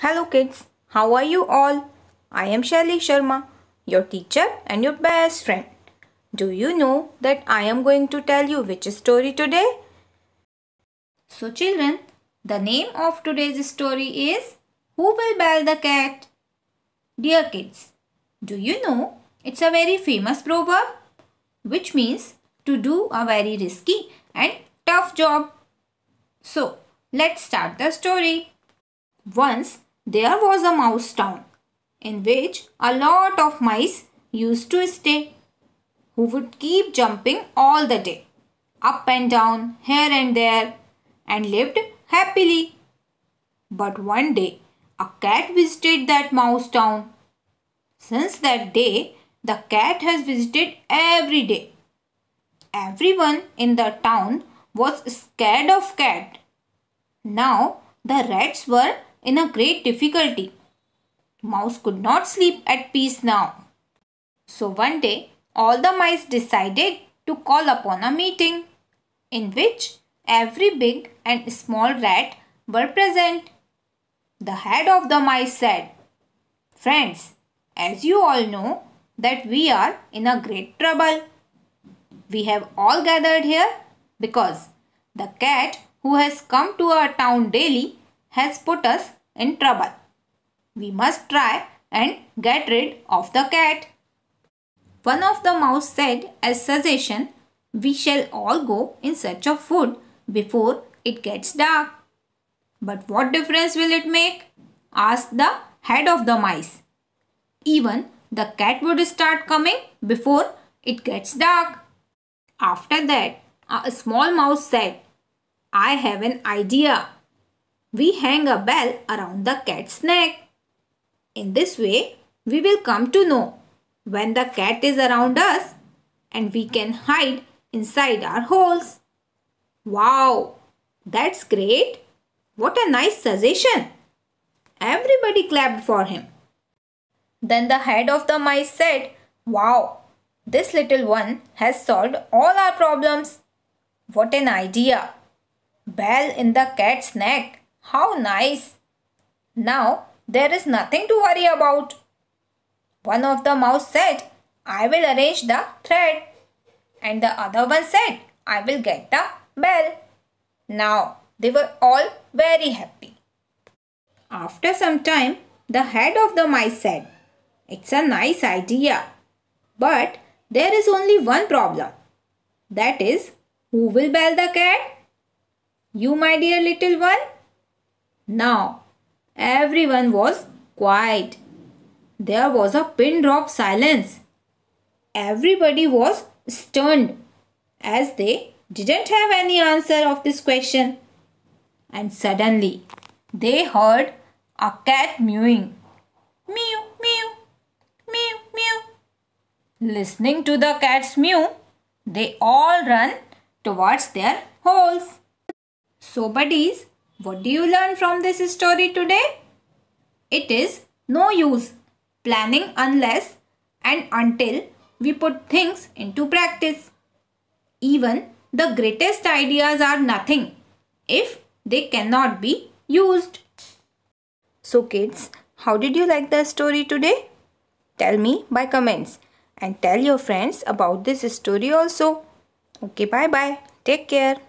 Hello kids, how are you all? I am Shelly Sharma, your teacher and your best friend. Do you know that I am going to tell you which story today? So children, the name of today's story is Who Will Bell the Cat? Dear kids, do you know it's a very famous proverb which means to do a very risky and tough job. So let's start the story. Once there was a mouse town in which a lot of mice used to stay who would keep jumping all the day up and down here and there and lived happily. But one day a cat visited that mouse town. Since that day the cat has visited every day. Everyone in the town was scared of cat. Now the rats were in a great difficulty. Mouse could not sleep at peace now. So one day, all the mice decided to call upon a meeting in which every big and small rat were present. The head of the mice said, Friends, as you all know that we are in a great trouble. We have all gathered here because the cat who has come to our town daily has put us in trouble. We must try and get rid of the cat. One of the mouse said as suggestion, we shall all go in search of food before it gets dark. But what difference will it make? asked the head of the mice. Even the cat would start coming before it gets dark. After that, a small mouse said, I have an idea we hang a bell around the cat's neck. In this way, we will come to know when the cat is around us and we can hide inside our holes. Wow, that's great. What a nice suggestion. Everybody clapped for him. Then the head of the mice said, Wow, this little one has solved all our problems. What an idea. Bell in the cat's neck. How nice! Now there is nothing to worry about. One of the mouse said, I will arrange the thread. And the other one said, I will get the bell. Now they were all very happy. After some time, the head of the mice said, It's a nice idea. But there is only one problem. That is, who will bell the cat? You, my dear little one? Now, everyone was quiet. There was a pin drop silence. Everybody was stunned as they didn't have any answer of this question. And suddenly, they heard a cat mewing. Mew, mew, mew, mew. Listening to the cat's mew, they all run towards their holes. So, buddies, what do you learn from this story today? It is no use planning unless and until we put things into practice. Even the greatest ideas are nothing if they cannot be used. So kids, how did you like the story today? Tell me by comments and tell your friends about this story also. Okay, bye bye. Take care.